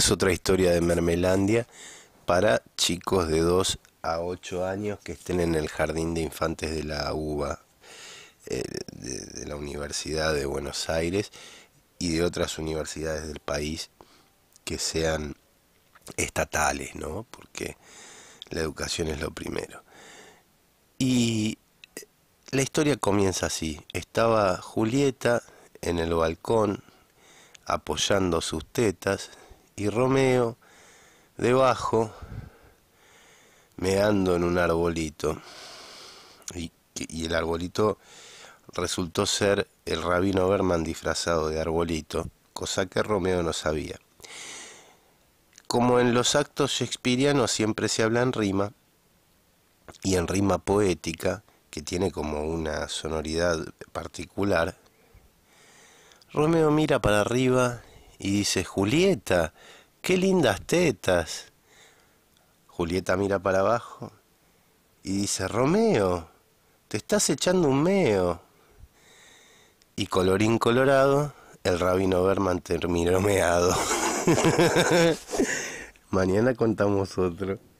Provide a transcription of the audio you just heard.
es otra historia de Mermelandia para chicos de 2 a 8 años que estén en el Jardín de Infantes de la UBA eh, de, de, la Universidad de Buenos Aires y de otras universidades del país que sean estatales, ¿no? Porque la educación es lo primero. Y la historia comienza así. Estaba Julieta en el balcón apoyando sus tetas y Romeo, debajo, meando en un arbolito. Y, el arbolito resultó ser el rabino Berman disfrazado de arbolito, cosa que Romeo no sabía. Como en los actos shakespearianos siempre se habla en rima, y en rima poética, que tiene como una sonoridad particular, Romeo mira para arriba y dice, Julieta, qué lindas tetas. Julieta mira para abajo y dice, Romeo, te estás echando un meo. Y colorín colorado, el rabino Berman terminó meado. Mañana contamos otro.